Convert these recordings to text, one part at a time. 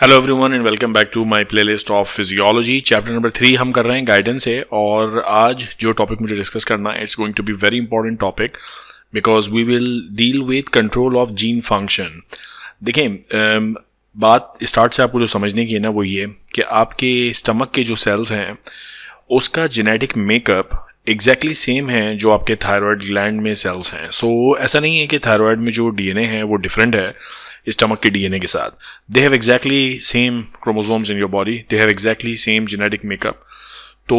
Hello everyone and welcome back to my playlist of physiology chapter number three हम कर रहे हैं guidance है और आज जो टॉपिक मुझे डिस्कस करना है it's going to be very important topic because we will deal with control of gene function देखें बात स्टार्ट से आपको जो समझने की है ना वो ये कि आपके स्टमक के जो सेल्स हैं उसका जेनेटिक मेकअप एग्जैक्टली सेम है जो आपके थायरॉयड ग्लैंड में सेल्स हैं सो so, ऐसा नहीं है कि थायरॉयड में जो डीएनए है वो डिफरेंट है स्टमक के डीएनए के साथ they have exactly same chromosomes in your body they have exactly same genetic makeup तो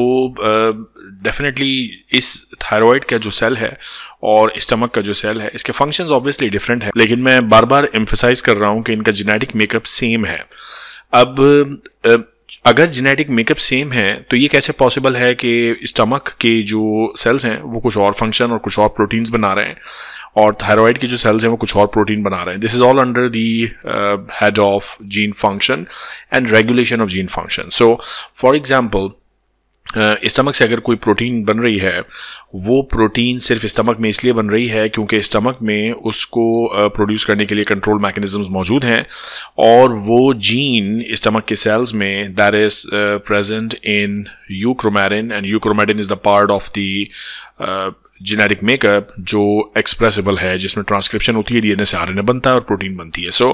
डेफिनेटली uh, इस थायराइड का जो सेल है और स्टमक का जो सेल है इसके फंक्शंस ऑब्वियसली डिफरेंट है लेकिन मैं बार बार एम्फोसाइज कर रहा हूँ कि इनका जेनेटिक मेकअप सेम है अब uh, अगर जेनेटिक मेकअप सेम है तो ये कैसे पॉसिबल है कि स्टमक के जो सेल्स हैं वो कुछ और फंक्शन और कुछ और प्रोटीन्स बना रहे हैं और थायराइड की जो सेल्स हैं वो कुछ और प्रोटीन बना रहे हैं this is all under the head of gene function and regulation of gene function so for example stomach से अगर कोई प्रोटीन बन रही है वो प्रोटीन सिर्फ स्टमक में इसलिए बन रही है क्योंकि स्टमक में उसको प्रोड्यूस uh, करने के लिए कंट्रोल मैकेनिज्म्स मौजूद हैं और वो जीन स्टमक के सेल्स में that is present in euchromatin and euchromatin is the part of the generic makeup जो एक्सप्रेसिबल है जिसमें ट्रांसक्रिप्शन होती है डीएनए से आरएनए बनता है और प्रोटीन बनती है so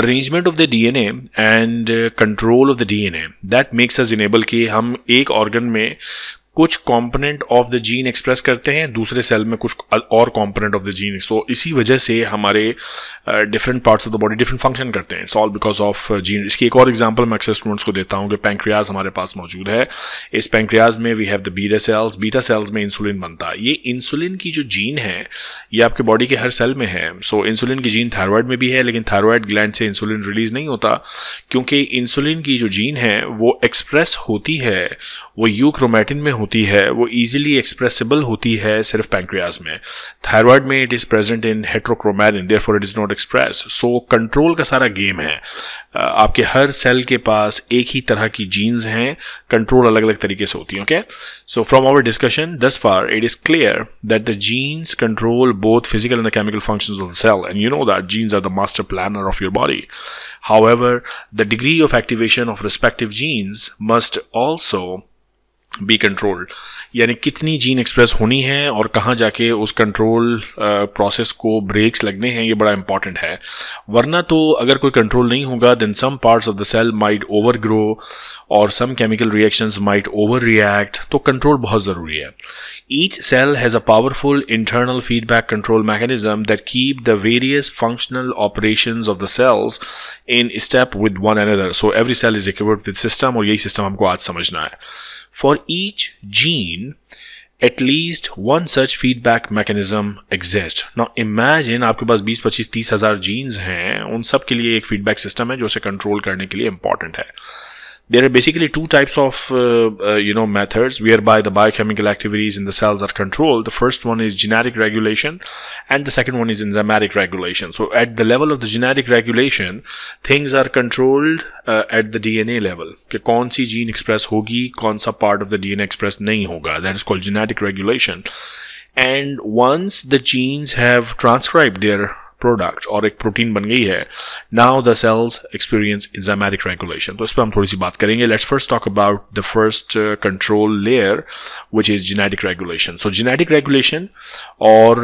arrangement of the DNA and control of the DNA that makes us enable कि हम एक ऑर्गन में कुछ component of the gene express करते हैं दूसरे सेल में कुछ और component of the gene so इसी वजह से हमारे different parts of the body different function करते हैं it's all because of gene इसकी एक और एग्जांपल मैं अक्सर स्टूडेंट्स को देता हूं कि पैंक्रियाज हमारे पास मौजूद है इस पैंक्रियाज में we have the beta cells beta cells में इंसुलिन बनता है ये इंसुलिन की जो जीन है ये आपके बॉडी के हर सेल में है सो so, इंसुलिन की जीन थायरॉयड में भी है लेकिन थायरॉयड ग्लैंड से इंसुलिन रिलीज नहीं होता क्योंकि इंसुलिन की जो जीन है वो एक्सप्रेस होती है वो यूक्रोमैटिन में होती है वो ईजिली एक्सप्रेसिबल होती है सिर्फ पैंक्रियाज में थायराइड में it is present in heterochromatin therefore it is not express so control का सारा गेम है uh, आपके हर सेल के पास एक ही तरह की जीन्स हैं कंट्रोल अलग अलग तरीके से होती है okay so from our discussion thus far it is clear that the genes control both physical and the chemical of the cell and you know that genes are the master planner of your body however the degree of activation of respective genes must also be controlled यानी कितनी gene express होनी है और कहाँ जाके उस control process uh, को brakes लगने हैं ये बड़ा इंपॉर्टेंट है वरना तो अगर कोई कंट्रोल नहीं होगा then some parts of the cell might over grow और some chemical reactions might over react तो कंट्रोल बहुत ज़रूरी है each cell has a powerful internal feedback control mechanism that keep the various functional operation of the cells in step with one other so every cell is equipped with system और यही system हमको आज समझना है For each gene, at least one such feedback mechanism exists. Now imagine आपके पास 20, 25, 30 हजार genes हैं उन सब के लिए एक feedback system है जो उसे control करने के लिए important है there are basically two types of uh, uh, you know methods whereby the biochemical activities in the cells are controlled the first one is genetic regulation and the second one is enzymatic regulation so at the level of the genetic regulation things are controlled uh, at the dna level कि कौन सी gene express होगी कौन सा part of the dna express नहीं होगा that is called genetic regulation and once the genes have transcribed their product और एक protein बन गई है now the cells experience enzymatic regulation तो इस पर हम थोड़ी सी बात करेंगे let's first talk about the first control layer which is genetic regulation so genetic regulation और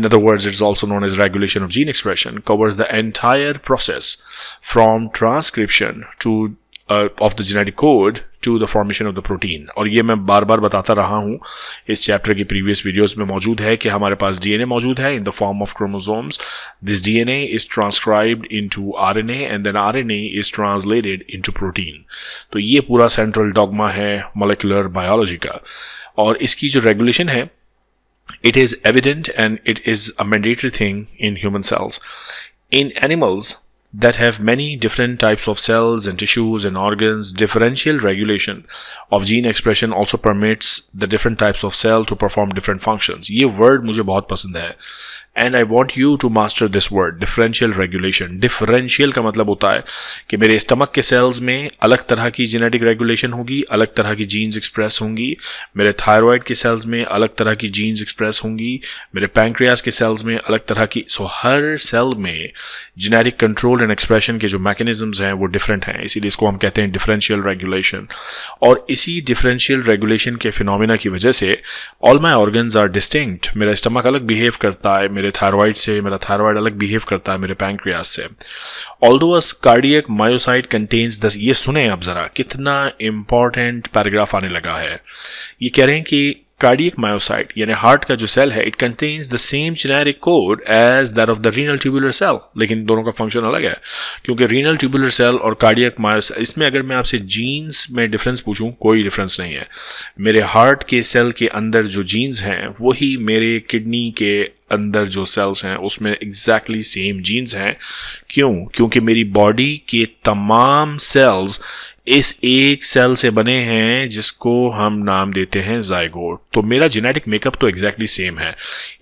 in other words it's also known as regulation of gene expression covers the entire process from transcription to of the genetic code to the formation of the protein और ये मैं बार बार बताता रहा हूँ इस chapter की previous videos में मौजूद है कि हमारे पास डीएनए मौजूद है in the form of chromosomes this DNA is transcribed into RNA and then RNA is translated into protein तो ये पूरा सेंट्रल डॉगमा है मोलिकुलर बायोलॉजी का और इसकी जो रेगुलेशन है it is evident and it is a mandatory thing in human cells in animals that have many different types of cells and tissues and organs, differential regulation of gene expression also permits the different types of cell to perform different functions. ये word मुझे बहुत पसंद है and I want you to master this word differential regulation differential का मतलब होता है कि मेरे स्टमक के सेल्स में अलग तरह की जेनेटिक रेगुलेशन होगी अलग तरह की जीन्स एक्सप्रेस होंगी मेरे थायरॉयड के सेल्स में अलग तरह की जीन्स एक्सप्रेस होंगी मेरे पैंक्रियाज के सेल्स में अलग तरह की सो so, हर सेल में जेनेटिक कंट्रोल एंड एक्सप्रेशन के जो मैकेनिज्म्स हैं वो डिफरेंट हैं इसीलिए इसको हम कहते हैं डिफरेंशियल रेगुलेशन और इसी डिफरेंशियल रेगुलेशन के फिनोमिना की वजह से all my organ are distinct मेरा स्टमक अलग बिहेव करता है मेरे थायरॉयड से मेरा थायरॉयड अलग बिहेव करता है मेरे पैंक्रियाज से although as cardiac myocyte contains thus ये सुने आप ज़रा कितना इम्पॉर्टेंट पैराग्राफ आने लगा है ये कह रहे हैं कि कार्डियक मायोसाइट यानी हार्ट का जो सेल है it contains the same generic code as that of the renal tubular cell लेकिन दोनों का फंक्शन अलग है क्योंकि रीनल ट्यूबुलर सेल और कार्डियक मायोसाइट इसमें अगर मैं आपसे जीन्स में डिफरेंस पूछूं कोई डिफरेंस नहीं है मेरे हार्ट के सेल के अंदर जो जीन्स हैं वही मेरे किडनी के अंदर जो सेल्स हैं उसमें एग्जैक्टली सेम जीन्स हैं क्यों क्योंकि मेरी बॉडी के तमाम सेल्स इस एक सेल से बने हैं जिसको हम नाम देते हैं जायगोट तो मेरा जेनेटिक मेकअप तो एग्जैक्टली exactly सेम है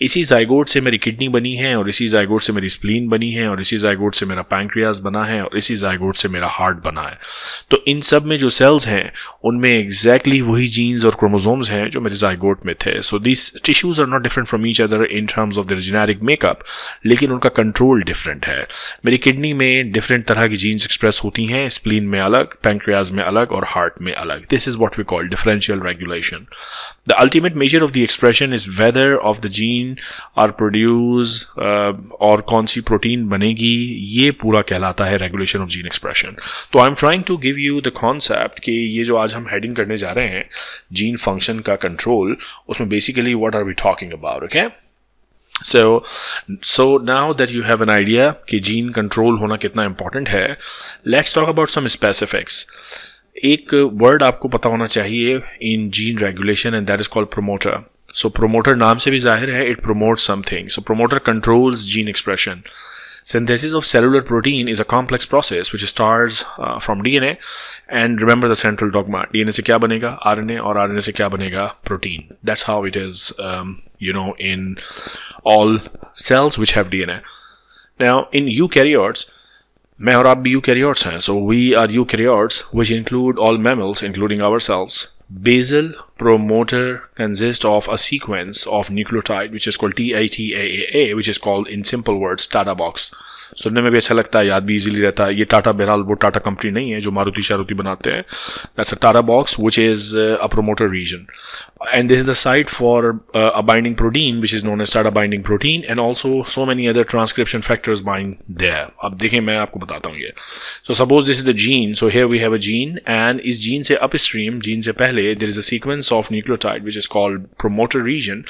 इसी जायगोट से मेरी किडनी बनी है और इसी जायगोट से मेरी स्प्लीन बनी है और इसी जायगोट से मेरा पैंक्रियाज बना है और इसी जायगोट से मेरा हार्ट बना है तो इन सब में जो सेल्स हैं उनमें एग्जैक्टली exactly वही जीन्स और क्रोमोजोम्स हैं जो मेरे जायगोट में थे so this tissues are not different from each other in terms of their genetic makeup लेकिन उनका कंट्रोल डिफरेंट है मेरी किडनी में डिफरेंट तरह की जीन्स एक्सप्रेस होती हैं स्प्लीन में अलग pancreas pancreas mein alag aur heart mein alag. This is what we call differential regulation. The ultimate measure of the expression is whether of the gene are produce uh, or kaun si protein banegi ye pura kehlata hai regulation of gene expression. तो I'm trying to give you the concept ki ye jo aaj hum heading karne ja rahe hain gene function ka control usme basically what are we talking about, okay? So so now that you have an idea कि gene control होना कितना important है let's talk about some specifics एक word आपको पता होना चाहिए in gene regulation and that is called promoter so promoter नाम से भी जाहिर है it promote something so promoter controls gene expression Synthesis of cellular protein is a complex process which starts uh, from DNA and remember the central dogma DNA se kya banega RNA or RNA se kya banega protein that's how it is um, you know in all cells which have DNA now in eukaryotes मैं और आप भी eukaryotes eukaryotes. So we are eukaryotes, which include all mammals, including ourselves, basal. promoter consists of a sequence of nucleotide which is called TATAAA which is called in simple words TATA box सुनने में भी अच्छा लगता है याद भी easily रहता है ये टाटा बहरहाल वो टाटा कंपनी नहीं है जो मारुति शारुति बनाते हैं that's a TATA box which is a promoter region and this is the site for a binding protein which is known as TATA binding protein and also so many other transcription factors bind there अब देखें मैं आपको बताता हूँ ये so suppose this is the gene so here we have a gene and इस gene से upstream gene से पहले there is a sequence of nucleotide which is called promoter region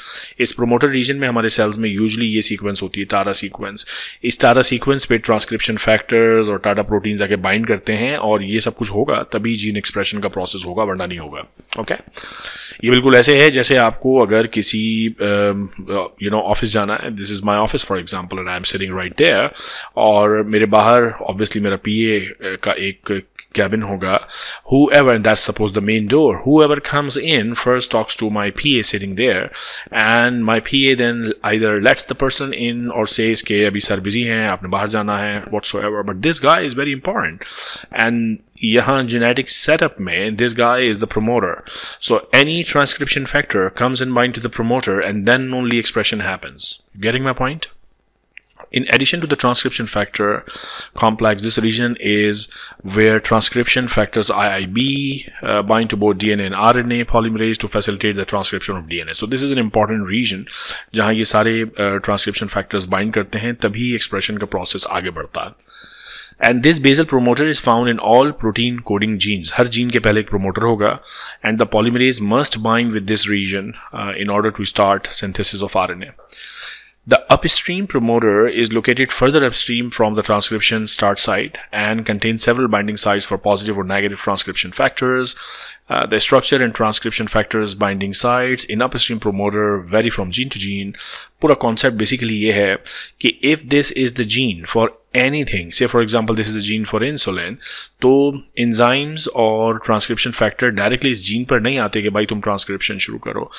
इस प्रोमोटर रीजन में हमारे सेल्स में usually ये sequence होती है टारा सीक्वेंस इस टारा सीक्वेंस पे ट्रांसक्रिप्शन फैक्टर्स और टाटा प्रोटीन्स आके बाइंड करते हैं और ये सब कुछ होगा तभी जीन एक्सप्रेशन का प्रोसेस होगा वरना नहीं होगा ओके okay? ये बिल्कुल ऐसे है जैसे आपको अगर किसी यू नो ऑफिस जाना है this is my office for example and I am sitting right there और मेरे बाहर ऑब्वियसली मेरा पी ए का एक कैबिन होगा whoever and that suppose the main door whoever comes in first talks to my P A sitting there and my P A then either lets the person in और से इसके अभी sir busy हैं आपने बाहर जाना है whatsoever but this guy is very important and यहाँ जेनेटिक सेटअप में this guy is the promoter so any transcription factor comes in bind to the promoter and then only expression happens. Getting my point? In addition to the transcription factor complex, this region is where transcription factors IIB uh, bind to both DNA and RNA polymerase to facilitate the transcription of DNA. So this is an important region जहाँ ये सारे uh, transcription factors bind करते हैं तभी expression का process आगे बढ़ता है and this basal promoter is found in all protein coding genes. Her gene ke pehle ek promoter hoga and the polymerase must bind with this region uh, in order to start synthesis of RNA. The upstream promoter is located further upstream from the transcription start site and contains several binding sites for positive or negative transcription factors Uh, their structure and transcription factors, binding sites in upstream promoter vary from gene to gene. पूरा concept basically ये है कि if this is the gene for anything से for example this is the gene for insulin तो enzymes और transcription factor directly इस gene पर नहीं आते कि भाई तुम ट्रांसक्रिप्शन शुरू करो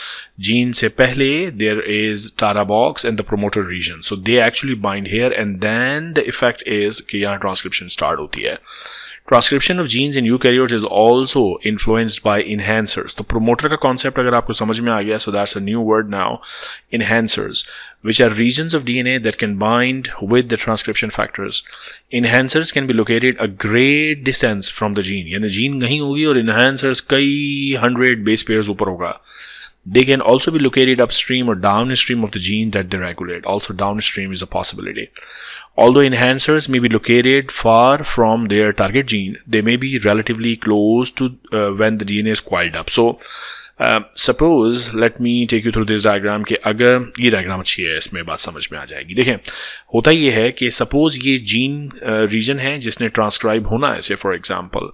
जीन से पहले there is TATA box and the promoter region so they actually bind here and then the effect is कि यहाँ ट्रांसक्रिप्शन स्टार्ट होती है Transcription of genes in eukaryotes is also influenced by enhancers. The promoter concept, concept अगर आपको समझ में आ गया so that's a new word which are regions of DNA that can bind with the transcription factors. Enhancers can be located a great distance from the gene. यानी gene कहीं होगी और enhancers कई hundred base pairs ऊपर They can also be located upstream or downstream of the gene that they regulate. Also downstream is a possibility. Although enhancers may be located far from their target gene, they may be relatively close to uh, when the DNA is coiled up. So suppose let me take you through this diagram कि अगर ये diagram अच्छी है इसमें बात समझ में आ जाएगी देखें होता ये है कि सपोज ये जीन रीजन uh, है जिसने ट्रांसक्राइब होना है से फॉर एग्जांपल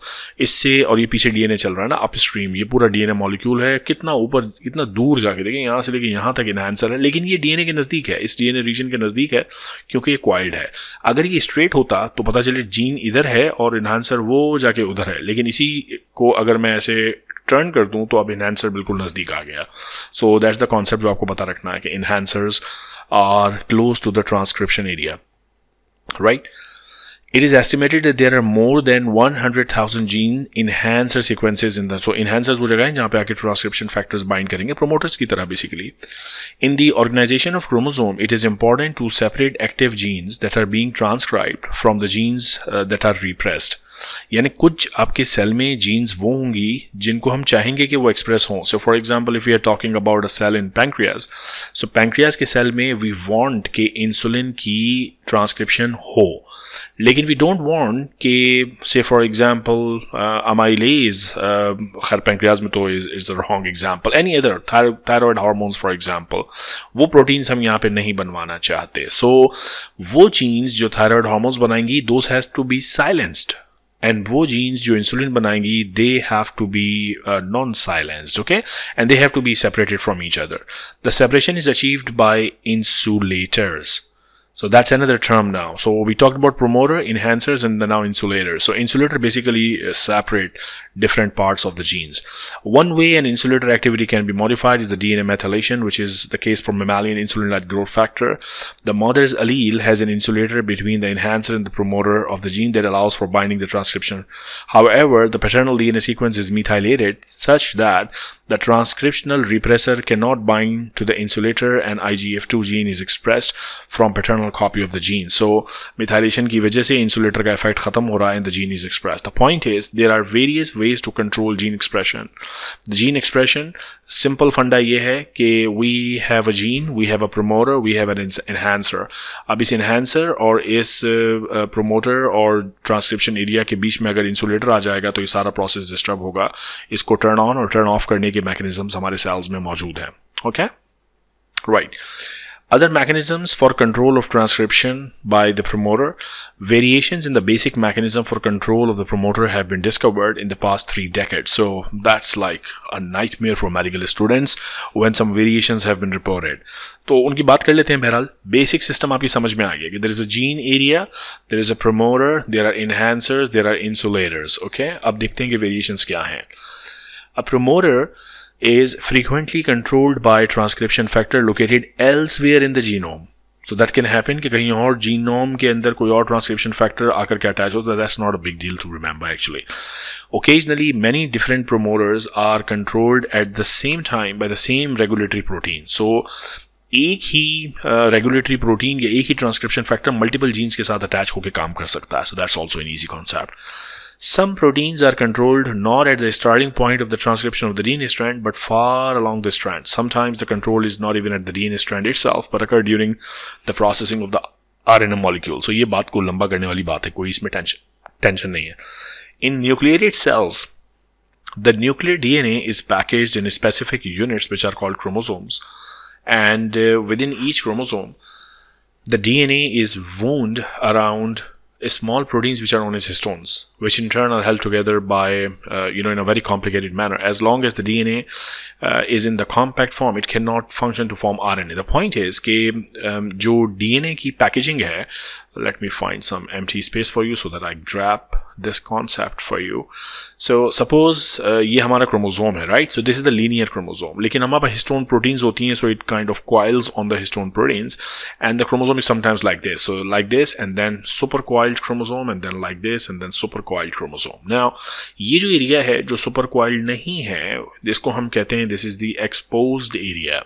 इससे और ये पीछे डीएनए चल रहा है ना अप स्ट्रीम ये पूरा डीएनए मॉलिक्यूल है कितना ऊपर कितना दूर जाके देखें यहाँ से लेकर यहाँ तक इनहेंसर है लेकिन ये डीएनए के नज़दीक है इस डीएनए रीजन के नज़दीक है क्योंकि ये क्वाइल्ड है अगर ये स्ट्रेट होता तो पता चले जीन इधर है और इन्हांसर वो जाके उधर है लेकिन इसी को अगर मैं ऐसे टर्न कर दूँ तो अब इन्हेंसर बिल्कुल नज़दीक आ गया सो दैट्स द कॉन्सेप्ट जो आपको पता रखना है कि enhancers are close to the transcription area right it is estimated that there are more than 100,000 gene enhancer sequences in the so enhancers वो जगह है जहाँ पे आके transcription factors bind करेंगे promoters की तरह basically in the organization of chromosome it is important to separate active genes that are being transcribed from the genes uh, that are repressed यानी कुछ आपके सेल में जीन्स वो होंगी जिनको हम चाहेंगे कि वो एक्सप्रेस हों so for example if you are talking about a cell in pancreas so pancreas के सेल में वी वॉन्ट के इंसुलिन की ट्रांसक्रिप्शन हो लेकिन वी डोंट वॉन्ट के से फॉर एग्जाम्पल अमाइलेज खैर पेंक्रियाज में तो is a wrong example any other thyroid hormones for example वो प्रोटीन्स हम यहाँ पे नहीं बनवाना चाहते सो so, वो चीज जो थायरॉयड हार्मोन्स बनाएंगी those has to be silenced and वो genes जो insulin बनाएंगी they have to be uh, non-silenced okay and they have to be separated from each other the separation is achieved by insulators so that's another term now. So we talked about promoter, enhancers, and now insulator. So insulator basically uh, separate different parts of the genes. One way an insulator activity can be modified is the DNA methylation, which is the case for mammalian insulin-like growth factor. The mother's allele has an insulator between the enhancer and the promoter of the gene that allows for binding the transcription. However, the paternal DNA sequence is methylated such that the transcriptional repressor cannot bind to the insulator and IGF2 gene is expressed from paternal on copy of the gene. So methylation ki wajah se insulator ka effect khatam ho raha and the gene is expressed. The point is there are various ways to control gene expression. The gene expression simple फंडा ये है कि we have a gene we have a promoter we have an enhancer अब इस enhancer और इस promoter और transcription area के बीच में अगर इंसुलेटर आ जाएगा तो ये सारा प्रोसेस डिस्टर्ब होगा इसको टर्न ऑन और टर्न ऑफ करने के मैकेनिज्म हमारे सेल्स में मौजूद हैं okay right Other mechanisms for control of transcription by the promoter. Variations in the basic mechanism for control of the promoter have been discovered in the past three decades. So that's like a nightmare for medical students when some variations have been reported. So उनकी बात कर लेते हैं बहरहाल basic system आपकी समझ में आ गया कि there is a gene area there is a promoter there are enhancers there are अब देखते हैं कि वेरिएशंस क्या is frequently controlled by transcription factor located elsewhere in the genome. So that can happen कि कहीं और genome के अंदर कोई और transcription factor आकर के attach हो तो that's not a big deal to remember actually. Occasionally many different promoters are controlled at the same time by the same regulatory protein. So एक ही रेगुलेटरी uh, प्रोटीन या एक ही ट्रांसक्रिप्शन फैक्टर मल्टीपल जीन्स के साथ attach होके काम कर सकता है So that's also an easy concept. Some proteins are controlled not at the starting point of the transcription of the DNA strand, but far along the strand. Sometimes the control is not even at the DNA strand itself, but occur during the processing of the RNA molecule. So ये बात को लंबा करने वाली बात है कोई इसमें नहीं है In nucleated cells, the nuclear DNA is packaged in specific units which are called chromosomes. And uh, within each chromosome, the DNA is wound around small proteins which are known as histones, which in turn are held together by, uh, you know, in a very complicated manner. As long as the DNA uh, is in the compact form, it cannot function to form RNA. The point is that, um, जो DNA packaging है, let me find some empty space for you so that I grab this concept for you so suppose ये uh, हमारा chromosome है right so this is the linear chromosome लेकिन हमारे पास histone proteins होती हैं so it kind of coils on the histone proteins and the chromosome is sometimes like this so like this and then supercoiled chromosome and then like this and then supercoiled chromosome now ये जो area है जो supercoiled नहीं है इसको हम कहते हैं this is the exposed area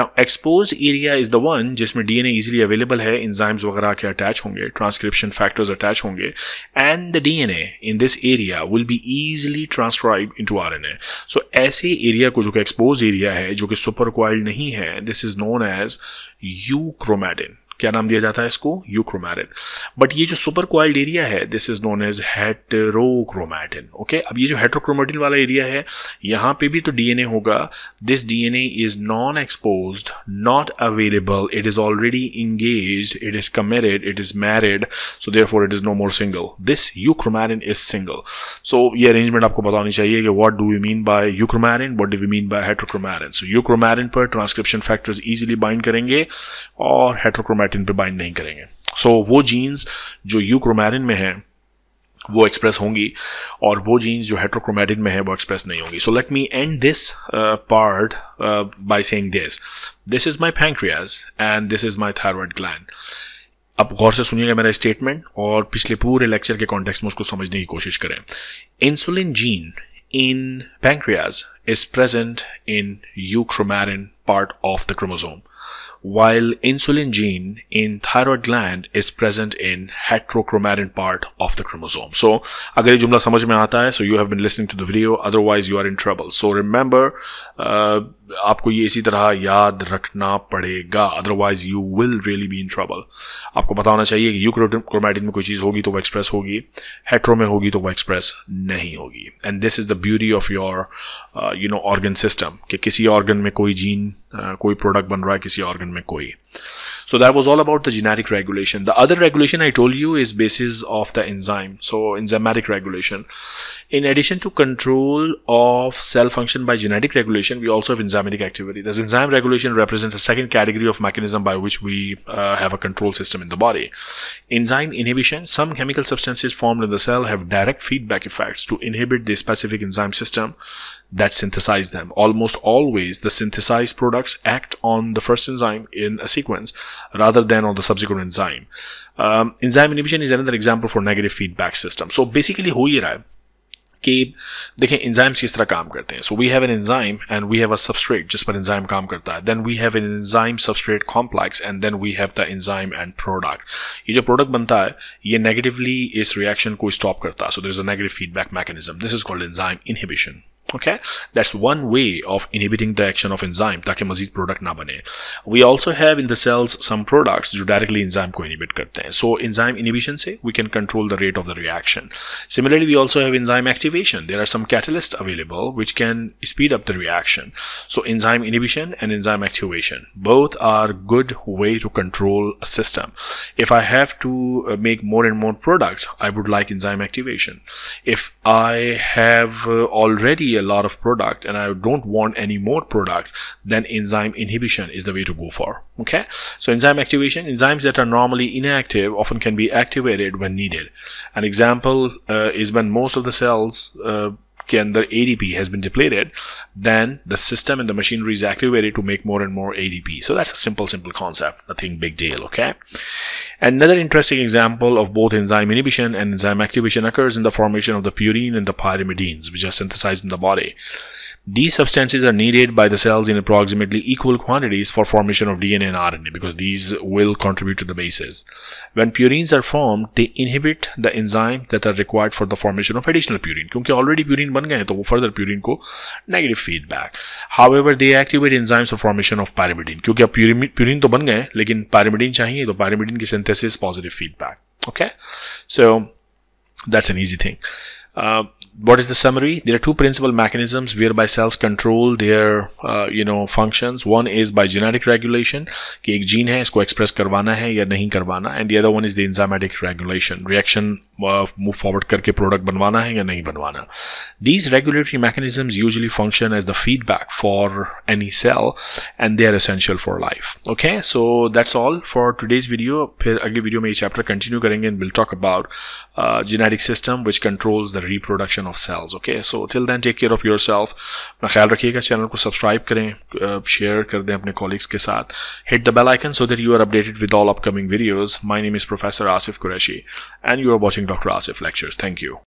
now exposed area is the one जिसमें DNA easily available है enzymes वगैरह के attach होंगे transcription factors attach होंगे and the DNA in this area will be easily transcribe into RNA so ऐसे एरिया को जो कि एक्सपोज एरिया है जो कि सुपर नहीं है this is known as eu euchromatin क्या नाम दिया जाता है इसको यूक्रोमैटिन बट ये जो सुपर क्वाइल्ड एरिया है this is known as heterochromatin okay अब ये जो हेट्रोक्रोमेटिन वाला एरिया है यहाँ पे भी तो डीएनए होगा this DNA is non expose not available it is already engage it is committed it is married so therefore it is no more single this euchromatin is single so ये arrangement आपको बतानी चाहिए कि what do you mean by euchromatin what do you mean by heterochromatin so euchromatin पर transcription factors easily bind करेंगे और heterochromatin chromatin पे bind नहीं करेंगे सो so, वो जीन्स जो यू क्रोमैटिन में हैं वो एक्सप्रेस होंगी और वो जीन्स जो हेट्रोक्रोमैटिन में है वो एक्सप्रेस नहीं होंगी so let me end this part by saying this this is my pancreas and this is my thyroid gland अब गौर से सुनिएगा मेरा स्टेटमेंट और पिछले पूरे लेक्चर के कॉन्टेक्स्ट में उसको समझने की कोशिश करें insulin gene in pancreas is present in euchromatin part of the chromosome while insulin gene in thyroid gland is present in heterochromatin part of the chromosome. So अगर ये जुमला समझ में आता है so you have been listening to the video otherwise you are in trouble. So remember uh, आपको ये इसी तरह याद रखना पड़ेगा otherwise you will really be in trouble आपको पता होना चाहिए कि यू क्रोमैटिन में कोई चीज़ होगी तो वो एक्सप्रेस होगी हेट्रो में होगी तो वो एक्सप्रेस नहीं होगी and this is the beauty of your you know organ system कि किसी ऑर्गन में कोई जीन uh, कोई प्रोडक्ट बन रहा है किसी organ McCoy. So that was all about the genetic regulation. The other regulation I told you is basis of the enzyme. So enzymatic regulation. In addition to control of cell function by genetic regulation, we also have enzymatic activity. This enzyme regulation represents a second category of mechanism by which we uh, have a control system in the body. Enzyme inhibition. Some chemical substances formed in the cell have direct feedback effects to inhibit the specific enzyme system that synthesize them. Almost always the synthesized products act on the first enzyme in a sequence rather than on the subsequent enzyme. Um, enzyme inhibition is another example for negative feedback system. So basically who ये रहा है कि देखें enzymes किस तरह काम करते हैं so we have an enzyme and we have a substrate जिस पर एंजाइम काम करता है then we have an enzyme substrate complex and then we have the enzyme and product ये जो प्रोडक्ट बनता है ये नेगेटिवली इस रिएक्शन को स्टॉप करता है so there is a negative feedback mechanism this is called enzyme inhibition okay that's one way of inhibiting the action of enzyme taki mazid product na bane we also have in the cells some products jo directly enzyme ko inhibit karte hain so enzyme inhibition se we can control the rate of the reaction similarly we also have enzyme activation there are some catalysts available which can speed up the reaction so enzyme inhibition and enzyme activation both are good way to control a system if i have to uh, make more and more product i would like enzyme activation if i have uh, already a lot of product and I don't want any more product, then enzyme inhibition is the way to go for. Okay, so enzyme activation, enzymes that are normally inactive often can be activated when needed. An example uh, is when most of the cells uh, के the ADP has been depleted, then the system and the machinery is activated to make more and more ADP. So that's a simple, simple concept, nothing big deal, okay? Another interesting example of both enzyme inhibition and enzyme activation occurs in the formation of the purine and the pyrimidines, which are synthesized in the body. These substances are needed by the cells in approximately equal quantities for formation of DNA and RNA because these will contribute to the bases. When purines are formed, they inhibit the enzymes that are required for the formation of additional purine. Because already purine is गए so तो वो further purine को negative feedback. However, they activate enzymes for formation of pyrimidine. Because purine is बन but pyrimidine is चाहिए so pyrimidine की synthesis positive feedback. Okay, so that's an easy thing. Uh, what is the summary? There are two principal mechanisms whereby cells control their uh, you know functions. One is by genetic regulation कि एक gene has इसको express करवाना है and the other one is the enzymatic regulation reaction uh, move forward करके product बनवाना है या नहीं बनवाना. These regulatory mechanisms usually function as the feedback for any cell and they are essential for life. Okay, so that's all for today's video. फिर अगले video में ये chapter continue करेंगे and we'll talk about uh, genetic system which controls the reproduction of cells okay so till then take care of yourself channel ko subscribe kare, uh, share kar de colleagues hit the bell icon so that you are updated with all upcoming videos my name is professor asif qureshi and you are watching dr asif lectures thank you